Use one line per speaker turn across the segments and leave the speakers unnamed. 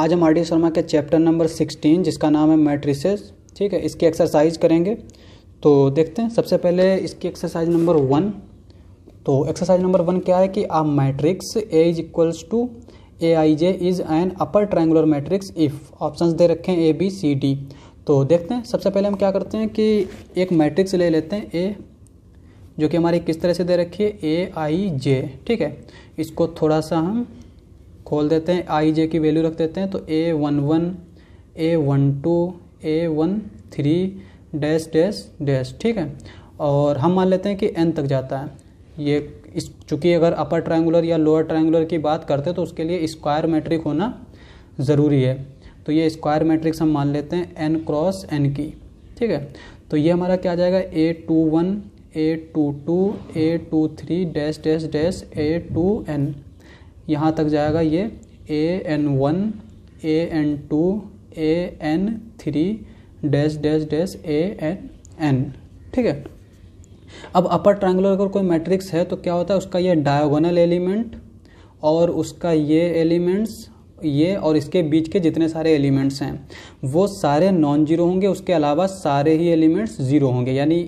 आज हम R D Sharma के चैप्टर नंबर सिक्सटीन जिसका नाम है मैट्रिसेस ठीक है इसकी एक्सरसाइज करेंगे तो देखते हैं सबसे पहले इसकी एक्सरसाइज नंबर वन तो एक्सरसाइज नंबर वन क्या है कि आप matrix A is equals to A I J is an upper triangular matrix if option दे रखे हैं ए बी सी डी तो देखते हैं सबसे पहले हम क्या करते हैं कि एक मैट्रिक्स ले लेते हैं ए जो कि हमारी किस तरह से दे रखी है ए आई जे ठीक है इसको थोड़ा सा हम खोल देते हैं आई जे की वैल्यू रख देते हैं तो A one one A one two A one three dash dash dash ठीक है और हम मान लेते हैं कि एन तक जाता है ये इस चूँकि अगर अपर ट्रायंगुलर या लोअर ट्रायंगुलर की बात करते हैं तो उसके लिए स्क्वायर मैट्रिक होना ज़रूरी है तो ये स्क्वायर मैट्रिक्स हम मान लेते हैं एन क्रॉस एन की ठीक है तो ये हमारा क्या आ जाएगा A two one A two two A two three dash dash dash A two N यहाँ तक जाएगा ये A N one A N two A N three dash dash dash A N N ठीक है अब अपर ट्रायंगुलर अगर कोई matrix है तो क्या होता है उसका ये डायगोनल एलिमेंट और उसका ये एलिमेंट्स ये और इसके बीच के जितने सारे एलिमेंट्स हैं वो सारे नॉन जीरो होंगे उसके अलावा सारे ही एलिमेंट्स ज़ीरो होंगे यानी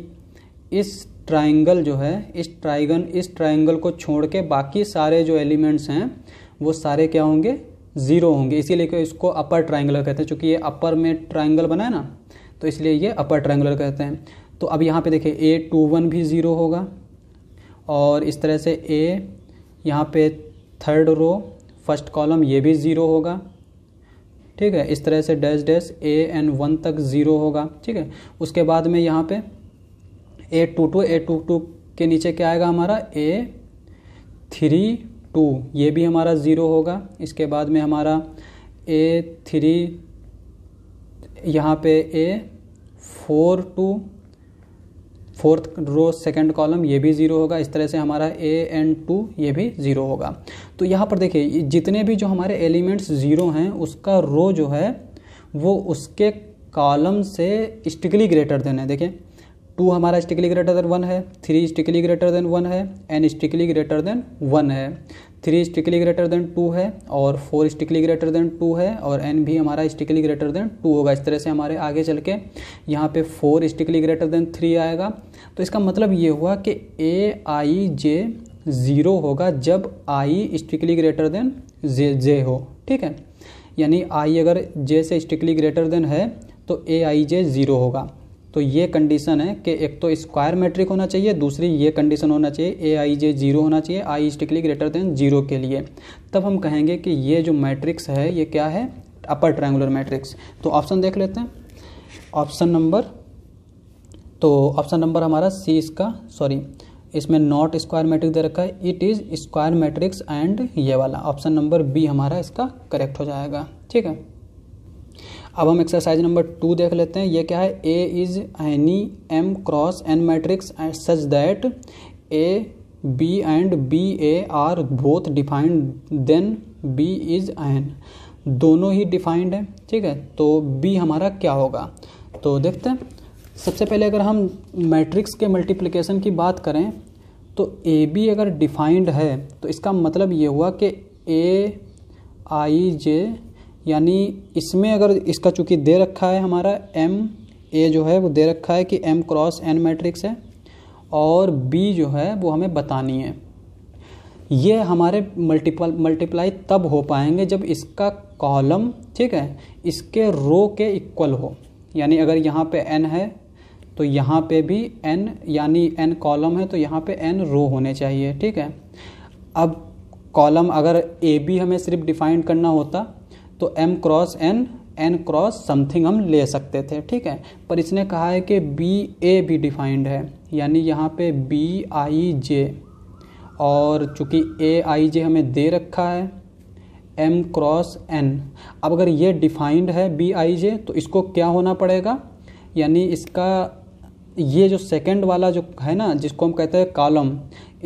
इस ट्राइंगल जो है इस ट्राइगन इस ट्राइंगल को छोड़ के बाकी सारे जो एलिमेंट्स हैं वो सारे क्या होंगे ज़ीरो होंगे इसीलिए इसको अपर ट्राइंगलर कहते हैं चूँकि ये अपर में ट्राइंगल बना है ना तो इसलिए ये अपर ट्राइंगलर कहते हैं तो अब यहाँ पे देखिए ए टू वन भी ज़ीरो होगा और इस तरह से ए यहाँ पे थर्ड रो फर्स्ट कॉलम ये भी ज़ीरो होगा ठीक है इस तरह से dash dash A N one तक ज़ीरो होगा ठीक है उसके बाद में यहाँ पे A two two A two two के नीचे क्या आएगा हमारा ए थ्री टू ये भी हमारा ज़ीरो होगा इसके बाद में हमारा ए थ्री यहाँ पे A four two fourth row second column ये भी ज़ीरो होगा इस तरह से हमारा ए एन टू ये भी ज़ीरो होगा तो यहाँ पर देखिए जितने भी जो हमारे एलिमेंट्स ज़ीरो हैं उसका रो जो है वो उसके कॉलम से स्टिकली ग्रेटर देन है देखिए टू हमारा स्टिकली ग्रेटर देन वन है three strictly greater than one है N strictly greater than one है three strictly greater than two है और four strictly greater than two है और एन भी हमारा स्टिकली ग्रेटर देन टू होगा इस तरह से हमारे आगे चल के यहाँ पे four strictly greater than three आएगा तो इसका मतलब ये हुआ कि ए आई जे ज़ीरो होगा जब आई स्टिकली ग्रेटर देन जे जे हो ठीक है यानी आई अगर जे से स्टिकली ग्रेटर देन है तो ए आई जे ज़ीरो होगा तो ये कंडीशन है कि एक तो स्क्वायर मैट्रिक होना चाहिए दूसरी ये कंडीशन होना चाहिए ए आई जे जीरो होना चाहिए I strictly greater than zero के लिए तब हम कहेंगे कि ये जो मैट्रिक्स है ये क्या है अपर ट्रायंगुलर मैट्रिक्स तो ऑप्शन देख लेते हैं ऑप्शन नंबर तो ऑप्शन नंबर हमारा सी इसका सॉरी इसमें नॉट स्क्वायर मैट्रिक्स दे रखा है it is square matrix and ये वाला ऑप्शन नंबर बी हमारा इसका करेक्ट हो जाएगा ठीक है अब हम एक्सरसाइज नंबर टू देख लेते हैं ये क्या है A is any M cross N matrix such that A B and B A are both defined then B is an दोनों ही डिफाइंड है ठीक है तो बी हमारा क्या होगा तो देखते हैं सबसे पहले अगर हम मैट्रिक्स के मल्टीप्लिकेशन की बात करें तो ए बी अगर डिफाइंड है तो इसका मतलब ये हुआ कि ए आई जे यानी इसमें अगर इसका चूँकि दे रखा है हमारा एम ए जो है वो दे रखा है कि एम क्रॉस एन मैट्रिक्स है और बी जो है वो हमें बतानी है ये हमारे मल्टीपल मल्टीप्लाई तब हो पाएंगे जब इसका कॉलम ठीक है इसके रो के इक्वल हो यानी अगर यहाँ पे एन है तो यहाँ पे भी एन यानी एन कॉलम है तो यहाँ पे एन रो होने चाहिए ठीक है अब कॉलम अगर ए बी हमें सिर्फ डिफाइन करना होता तो m cross n N cross something हम ले सकते थे ठीक है पर इसने कहा है कि बी ए भी डिफाइंड है यानी यहाँ पे बी आई जे और चूँकि ए आई जे हमें दे रखा है एम क्रॉस एन अब अगर ये डिफाइंड है बी आई जे तो इसको क्या होना पड़ेगा यानी इसका ये जो सेकेंड वाला जो है ना जिसको हम कहते हैं कॉलम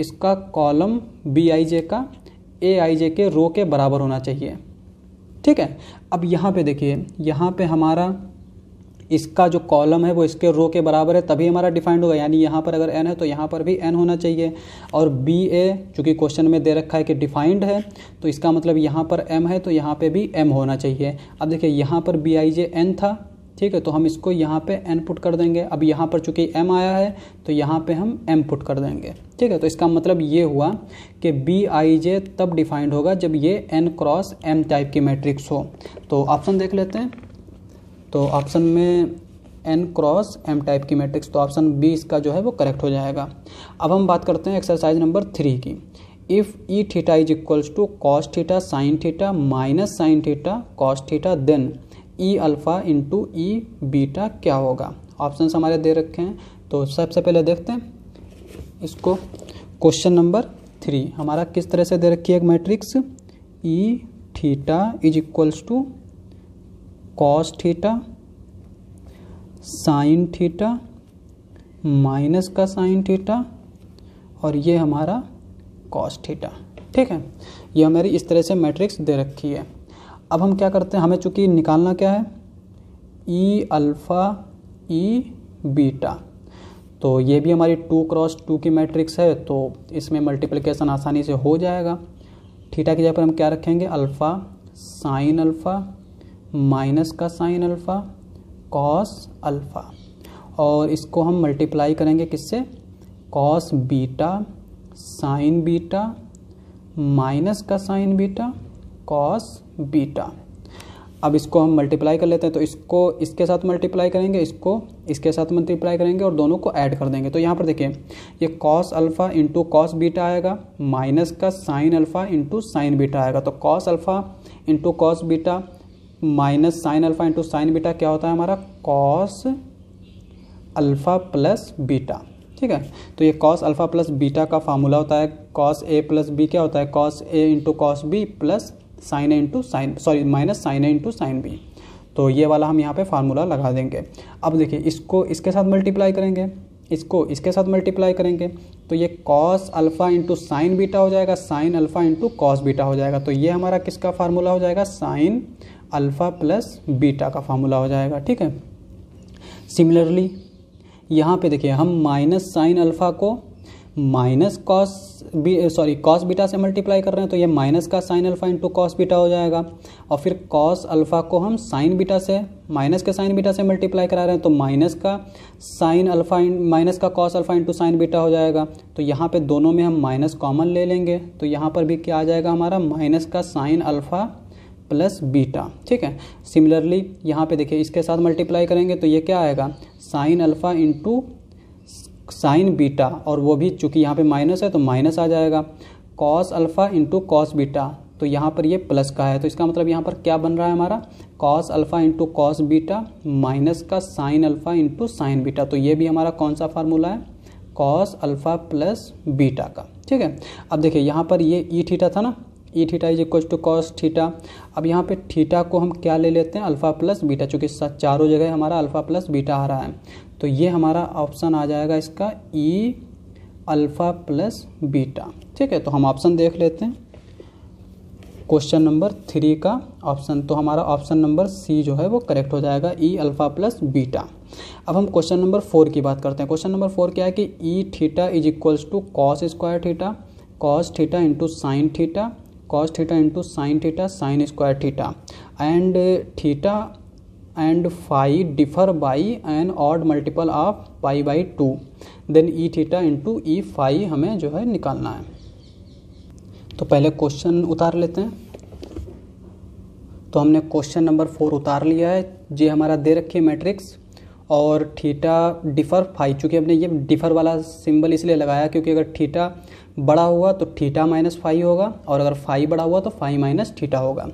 इसका कॉलम बी आई जे का ए आई जे के रो के बराबर होना चाहिए ठीक है अब यहाँ पे देखिए यहाँ पे हमारा इसका जो कॉलम है वो इसके रो के बराबर है तभी हमारा डिफाइंड होगा यानी यहाँ पर अगर एन है तो यहाँ पर भी एन होना चाहिए और बी ए चूँकि क्वेश्चन में दे रखा है कि डिफाइंड है तो इसका मतलब यहाँ पर एम है तो यहाँ पे भी एम होना चाहिए अब देखिए यहाँ पर बी आई जे एन था ठीक है तो हम इसको यहाँ पे एन पुट कर देंगे अब यहाँ पर चूंकि एम आया है तो यहाँ पे हम एम पुट कर देंगे ठीक है तो इसका मतलब ये हुआ कि बी आई जे तब डिफाइंड होगा जब ये एन क्रॉस एम टाइप की मैट्रिक्स हो तो ऑप्शन देख लेते हैं तो ऑप्शन में एन क्रॉस एम टाइप की मैट्रिक्स तो ऑप्शन बी इसका जो है वो करेक्ट हो जाएगा अब हम बात करते हैं एक्सरसाइज नंबर थ्री की if E theta is equals to cos theta sine theta minus sine theta cos theta then E alpha into E beta क्या होगा ऑप्शंस हमारे दे रखे हैं तो सबसे पहले देखते हैं इसको क्वेश्चन नंबर थ्री हमारा किस तरह से दे रखी है एक matrix E theta is equals to cos theta sine theta minus का साइन थीटा और ये हमारा कॉस थीटा ठीक है ये हमारी इस तरह से मैट्रिक्स दे रखी है अब हम क्या करते हैं हमें चूंकि निकालना क्या है ई अल्फ़ा ई बीटा तो ये भी हमारी टू क्रॉस टू की मैट्रिक्स है तो इसमें मल्टीप्लिकेशन आसानी से हो जाएगा थीटा की जगह पर हम क्या रखेंगे अल्फ़ा साइन अल्फ़ा माइनस का साइन अल्फ़ा कॉस अल्फ़ा और इसको हम मल्टीप्लाई करेंगे किससे cos beta sine beta minus का साइन बीटा कॉस बीटा अब इसको हम मल्टीप्लाई कर लेते हैं तो इसको इसके साथ मल्टीप्लाई करेंगे इसको इसके साथ मल्टीप्लाई करेंगे और दोनों को ऐड कर देंगे तो यहाँ पर देखिए ये cos alpha into cos beta आएगा माइनस का sine alpha into sine beta आएगा तो cos alpha into cos beta minus sine alpha into sine beta क्या होता है हमारा कॉस अल्फ़ा प्लस बीटा ठीक है तो ये कॉस अल्फ़ा प्लस बीटा का फार्मूला होता है कॉस ए प्लस बी क्या होता है cos A into cos B plus sine A into sine sorry minus sine A into sine B तो ये वाला हम यहाँ पे फार्मूला लगा देंगे अब देखिए इसको इसके साथ मल्टीप्लाई करेंगे इसको इसके साथ मल्टीप्लाई करेंगे तो ये cos alpha into sine beta हो जाएगा sine alpha into cos beta हो जाएगा तो ये हमारा किसका फार्मूला हो जाएगा साइन अल्फ़ा प्लस बीटा का फार्मूला हो जाएगा ठीक है सिमिलरली यहाँ पे देखिए हम माइनस साइन अल्फ़ा को minus cos B sorry cos beta से मल्टीप्लाई कर रहे हैं तो ये माइनस का sine alpha into cos beta हो जाएगा और फिर कॉस अल्फा को हम साइन बीटा से माइनस के साइन बीटा से मल्टीप्लाई करा रहे हैं तो माइनस का साइन अल्फा माइनस का cos alpha into sine beta हो जाएगा तो यहाँ पे दोनों में हम माइनस कॉमन ले लेंगे तो यहाँ पर भी क्या आ जाएगा हमारा माइनस का साइन अल्फा प्लस बीटा ठीक है सिमिलरली यहाँ पे देखिए इसके साथ मल्टीप्लाई करेंगे तो ये क्या आएगा sine alpha into sine beta और वो भी चूंकि यहाँ पे माइनस है तो माइनस आ जाएगा cos alpha into cos beta तो यहाँ पर ये प्लस का है तो इसका मतलब यहाँ पर क्या बन रहा है हमारा cos alpha into cos beta minus का sine alpha into sine beta तो ये भी हमारा कौन सा फार्मूला है कॉस अल्फ़ा प्लस बीटा का ठीक है अब देखिए यहाँ पर ये ई e थीटा था ना E e theta is equal to cos theta अब यहाँ पे थीटा को हम क्या ले लेते हैं अल्फ़ा प्लस बीटा चूँकि चारों जगह हमारा अल्फ़ा प्लस बीटा आ रहा है तो ये हमारा ऑप्शन आ जाएगा इसका E e alpha plus beta ठीक है तो हम ऑप्शन देख लेते हैं क्वेश्चन नंबर थ्री का ऑप्शन तो हमारा ऑप्शन नंबर सी जो है वो करेक्ट हो जाएगा E e alpha plus beta अब हम क्वेश्चन नंबर फोर की बात करते हैं क्वेश्चन नंबर फोर क्या है कि E theta is equals to cos square theta cos theta into sine theta cos theta into sine theta sine square theta and theta and phi differ by an odd multiple of pi by two then E theta into E phi हमें जो है निकालना है तो पहले question उतार लेते हैं तो हमने क्वेश्चन नंबर फोर उतार लिया है जे हमारा दे रखी है मैट्रिक्स और थीटा डिफर फाई चूँकि हमने ये डिफर वाला सिंबल इसलिए लगाया क्योंकि अगर थीटा बड़ा हुआ तो थीटा माइनस फाइव होगा और अगर फाइव बड़ा हुआ तो फाइव माइनस थीटा होगा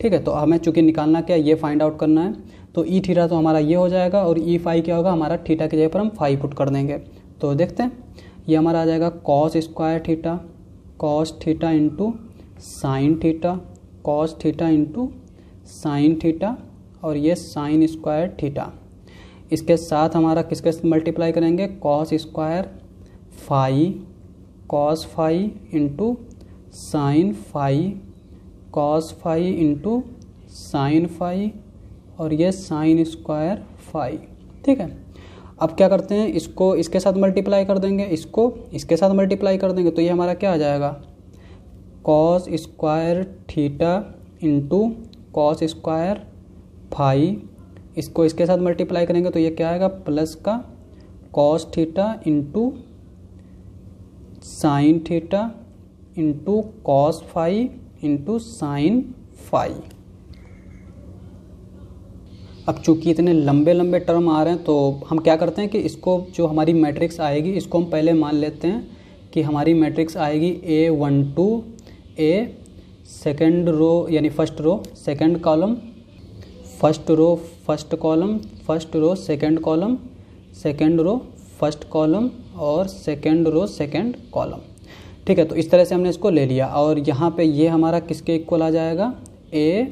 ठीक है तो हमें चूँकि निकालना क्या है ये फाइंड आउट करना है तो ई e थीटा तो हमारा ये हो जाएगा और ई e फाइव क्या होगा हमारा थीटा की जगह पर हम फाइव पुट कर देंगे तो देखते हैं ये हमारा आ जाएगा cos square theta cos theta into sine theta cos theta into sine theta और ये साइन स्क्वायर थीटा इसके साथ हमारा किसके मल्टीप्लाई करेंगे cos square phi cos phi into sine phi cos phi into sine phi और ये साइन स्क्वायर फाई ठीक है अब क्या करते हैं इसको इसके साथ मल्टीप्लाई कर देंगे इसको इसके साथ मल्टीप्लाई कर देंगे तो ये हमारा क्या आ जाएगा cos square theta into cos square phi इसको इसके साथ मल्टीप्लाई करेंगे तो ये क्या आएगा प्लस का cos theta into sine theta into cos phi into sine phi अब चूंकि इतने लंबे लंबे टर्म आ रहे हैं तो हम क्या करते हैं कि इसको जो हमारी मैट्रिक्स आएगी इसको हम पहले मान लेते हैं कि हमारी मैट्रिक्स आएगी A one two A second row यानी first row second column first row first column first row second column second row first column और सेकेंड रो सेकेंड कॉलम ठीक है तो इस तरह से हमने इसको ले लिया और यहाँ पे ये हमारा किसके इक्वल आ जाएगा ए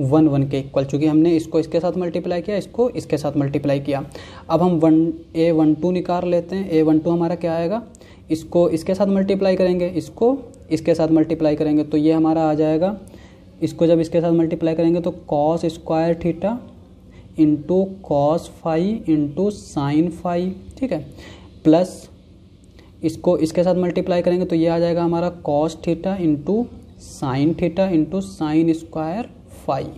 वन वन के इक्वल चूँकि हमने इसको इसके साथ मल्टीप्लाई किया इसको इसके साथ मल्टीप्लाई किया अब हम वन ए वन टू निकाल लेते हैं ए वन टू हमारा क्या आएगा इसको इसके साथ मल्टीप्लाई करेंगे इसको इसके साथ मल्टीप्लाई करेंगे तो ये हमारा आ जाएगा इसको जब इसके साथ मल्टीप्लाई करेंगे तो cos square theta into cos phi into sine phi ठीक है प्लस इसको इसके साथ मल्टीप्लाई करेंगे तो ये आ जाएगा हमारा cos theta into sine theta into sine square phi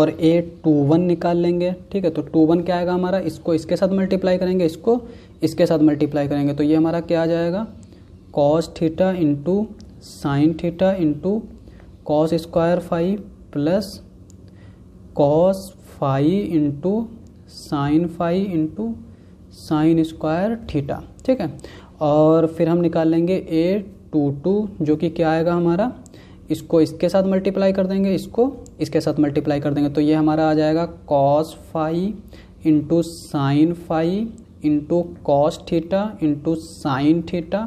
और ए टू वन निकाल लेंगे ठीक है तो टू वन क्या आएगा हमारा इसको इसके साथ मल्टीप्लाई करेंगे इसको इसके साथ मल्टीप्लाई करेंगे तो ये हमारा क्या आ जाएगा cos theta into sine theta into cos square phi plus cos phi into sine phi into sine square theta ठीक है और फिर हम निकाल लेंगे ए टू टू जो कि क्या आएगा हमारा इसको इसके साथ मल्टीप्लाई कर देंगे इसको इसके साथ मल्टीप्लाई कर देंगे तो ये हमारा आ जाएगा cos phi into sine phi into cos theta into sine theta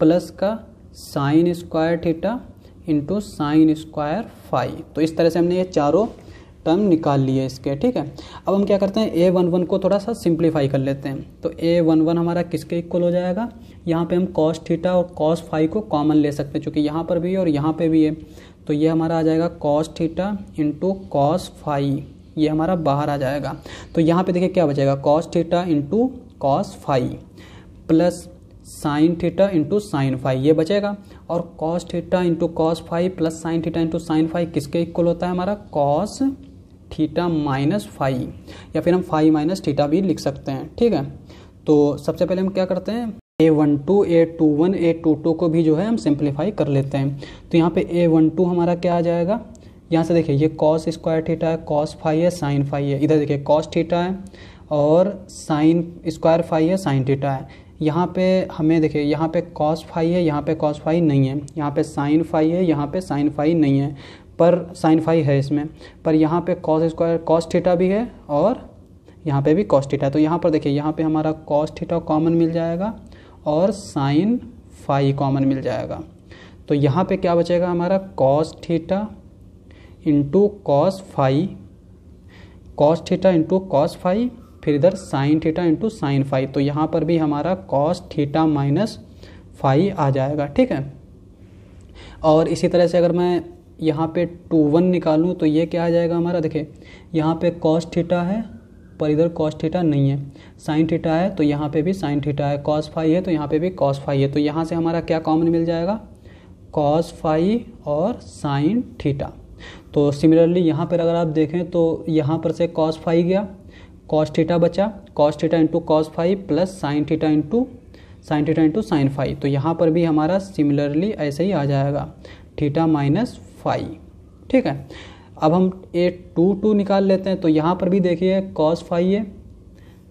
plus का sine square theta into sine square phi तो इस तरह से हमने ये चारों टर्म निकाल लिए इसके ठीक है अब हम क्या करते हैं ए वन वन को थोड़ा सा सिंप्लीफाई कर लेते हैं तो ए वन वन हमारा किसके इक्वल हो जाएगा यहाँ पे हम कॉस थीटा और कॉस फाइव को कॉमन ले सकते हैं चूँकि यहाँ पर भी है और यहाँ पे भी है तो ये हमारा आ जाएगा cos theta into cos phi ये हमारा बाहर आ जाएगा तो यहाँ पे देखिए क्या बचेगा cos theta into cos phi plus sine theta into sine phi ये बचेगा और cos theta into cos phi plus sine theta into sine phi किसके इक्वल होता है हमारा कॉस थीटा माइनस फाइव या फिर हम फाइव माइनस थीटा भी लिख सकते हैं ठीक है तो सबसे पहले हम क्या करते हैं A one two A two one A two two को भी जो है हम सिंप्लीफाई कर लेते हैं तो यहाँ पे ए वन टू हमारा क्या आ जाएगा यहाँ से देखिए ये कॉस स्क्वायर थीटा है कॉस फाइव है साइन फाइव है इधर देखिए कॉस थीटा है और साइन स्क्वायर फाइव है साइन थीटा है यहाँ पे हमें देखिए यहाँ पे कॉस फाइव है यहाँ पे कॉस फाइव नहीं है यहाँ पे साइन फाइव है यहाँ पे साइन फाइव नहीं है पर साइन फाइव है इसमें पर यहाँ पे कॉस स्क्वायर कॉस थीटा भी है और यहाँ पे भी कॉस थीटा तो यहाँ पर देखिए यहाँ पे हमारा कॉस थीटा कॉमन मिल जाएगा और साइन फाई कॉमन मिल जाएगा तो यहाँ पे क्या बचेगा हमारा cos theta into cos phi cos theta into cos phi फिर इधर sine theta into sine phi तो यहाँ पर भी हमारा कॉस थीटा माइनस फाई आ जाएगा ठीक है और इसी तरह से अगर मैं यहाँ पे टू वन निकालूँ तो ये क्या आ जाएगा हमारा देखिए यहाँ पे कॉस थीटा है पर इधर कॉस थीटा नहीं है साइन थीटा है तो यहाँ पे भी साइन थीटा है कॉस फाई है तो यहाँ पे भी कॉस फाई है तो यहाँ से हमारा क्या कॉमन मिल जाएगा कॉस फाई और साइन थीटा तो सिमिलरली यहाँ पर अगर आप देखें तो यहाँ पर से कॉस फाई गया कॉस थीटा बचा cos theta into cos phi plus sine theta into sine theta into sine phi तो यहाँ पर भी हमारा सिमिलरली ऐसे ही आ जाएगा थीटा माइनस फाइव ठीक है अब हम ए टू टू निकाल लेते हैं तो यहाँ पर भी देखिए कॉस फाइव है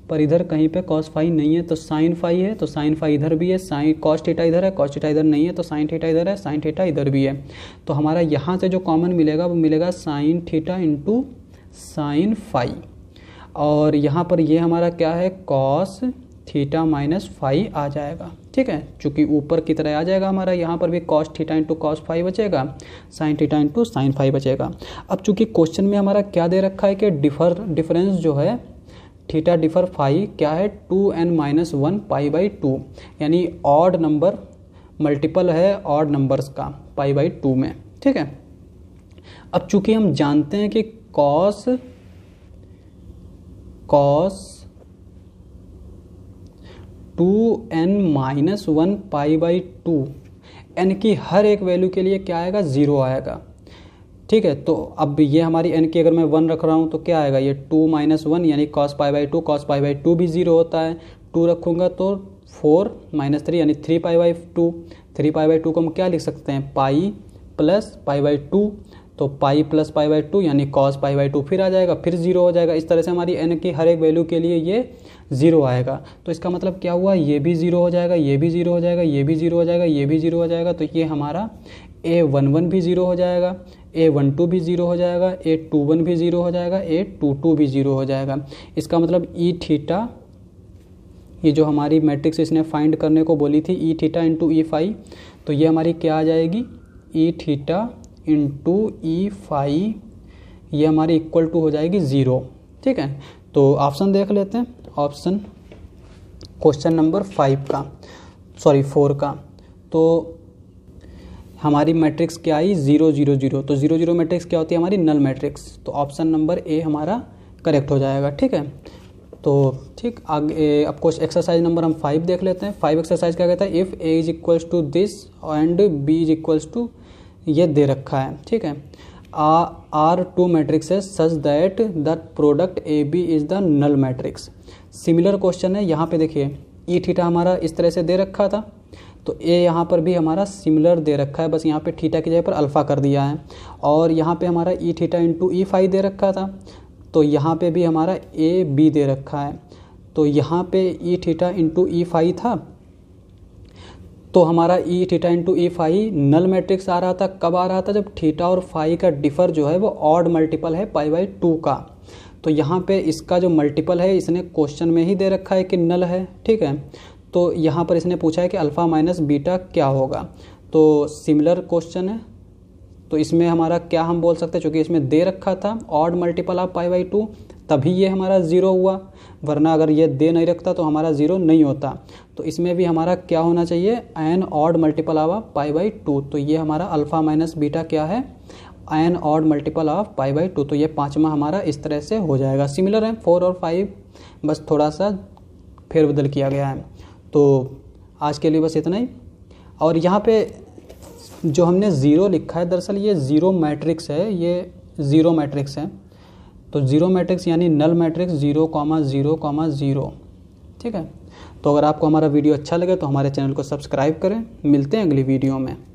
पर इधर कहीं पे कॉस फाइव नहीं है तो साइन फाइव है तो साइन फाइव इधर भी है साइन कॉस थीटा इधर है कॉस थीटा इधर नहीं है तो साइन थीटा इधर है साइन थीटा इधर भी है तो हमारा यहाँ से जो कॉमन मिलेगा वो मिलेगा sine theta into sine phi और यहाँ पर ये हमारा क्या है कॉस थीटा माइनस फाइव आ जाएगा ठीक है चूँकि ऊपर की तरह आ जाएगा हमारा यहाँ पर भी cos theta into cos phi बचेगा sine theta into sine phi बचेगा अब चूंकि क्वेश्चन में हमारा क्या दे रखा है कि डिफर डिफरेंस जो है थीटा डिफर फाइव क्या है two N minus one pi by two यानी ऑड नंबर मल्टीपल है ऑड नंबर्स का पाई बाई टू में ठीक है अब चूंकि हम जानते हैं कि cos cos two N minus one pi by two N की हर एक वैल्यू के लिए क्या आएगा ज़ीरो आएगा ठीक है तो अब ये हमारी एन की अगर मैं वन रख रहा हूँ तो क्या आएगा ये टू माइनस वन यानी cos pi by two cos pi by two भी ज़ीरो होता है टू रखूँगा तो फोर माइनस थ्री यानी three pi by two three pi by two को हम क्या लिख सकते हैं pi plus pi by two तो pi plus pi by two यानी कॉस पाई बाई टू फिर आ जाएगा फिर जीरो हो जाएगा इस तरह से हमारी एन की हर एक वैल्यू के लिए ये ज़ीरो आएगा तो इसका मतलब क्या हुआ ये भी ज़ीरो हो जाएगा ये भी ज़ीरो हो जाएगा ये भी ज़ीरो हो जाएगा ये भी ज़ीरो हो जाएगा तो ये हमारा ए वन वन भी ज़ीरो हो जाएगा ए वन टू भी ज़ीरो हो जाएगा ए टू वन भी ज़ीरो हो जाएगा ए टू टू भी ज़ीरो हो जाएगा इसका मतलब ई e थीटा ये जो हमारी मैट्रिक्स इसने फाइंड करने को बोली थी E theta into E phi तो ये हमारी क्या आ जाएगी E theta into E phi ये हमारी इक्वल टू हो जाएगी ज़ीरो ठीक है तो ऑप्शन देख लेते हैं ऑप्शन क्वेश्चन नंबर फाइव का सॉरी फोर का तो हमारी मैट्रिक्स क्या आई जीरो जीरो जीरो तो जीरो जीरो मैट्रिक्स क्या होती है हमारी नल मैट्रिक्स तो ऑप्शन नंबर ए हमारा करेक्ट हो जाएगा ठीक है तो ठीक आगे अब कुछ एक्सरसाइज नंबर हम फाइव देख लेते हैं फाइव एक्सरसाइज क्या कहता है if A is equals to this and B is equals to ये दे रखा है ठीक है are two matrix such that the product A B is the null matrix similar question है यहाँ पे देखिए ई e ठीठा हमारा इस तरह से दे रखा था तो ए यहाँ पर भी हमारा सिमिलर दे रखा है बस यहाँ पे थीटा की जगह पर अल्फ़ा कर दिया है और यहाँ पे हमारा ई ठीठा इंटू ई फाइव दे रखा था तो यहाँ पे भी हमारा ए बी दे रखा है तो यहाँ पे E theta into E phi था तो हमारा E theta into E phi null matrix आ रहा था कब आ रहा था जब थीटा और फाइव का डिफर जो है वो ऑड मल्टीपल है पाई बाई टू का तो यहाँ पे इसका जो मल्टीपल है इसने क्वेश्चन में ही दे रखा है कि नल है ठीक है तो यहाँ पर इसने पूछा है कि अल्फ़ा माइनस बीटा क्या होगा तो सिमिलर क्वेश्चन है तो इसमें हमारा क्या हम बोल सकते हैं चूँकि इसमें दे रखा था odd multiple of pi by two तभी ये हमारा ज़ीरो हुआ वरना अगर ये दे नहीं रखता तो हमारा ज़ीरो नहीं होता तो इसमें भी हमारा क्या होना चाहिए एन ऑड मल्टीपल आवा पाई बाई टू तो ये हमारा अल्फ़ा माइनस बीटा क्या है an odd multiple of pi by two तो ये पाँचवा हमारा इस तरह से हो जाएगा सिमिलर है फोर और फाइव बस थोड़ा सा फेरबदल किया गया है तो आज के लिए बस इतना ही और यहाँ पे जो हमने ज़ीरो लिखा है दरअसल ये ज़ीरो मैट्रिक्स है ये ज़ीरो मैट्रिक्स है तो ज़ीरो मैट्रिक्स यानी null matrix zero comma zero comma zero ठीक है तो अगर आपको हमारा वीडियो अच्छा लगे तो हमारे चैनल को सब्सक्राइब करें मिलते हैं अगली वीडियो में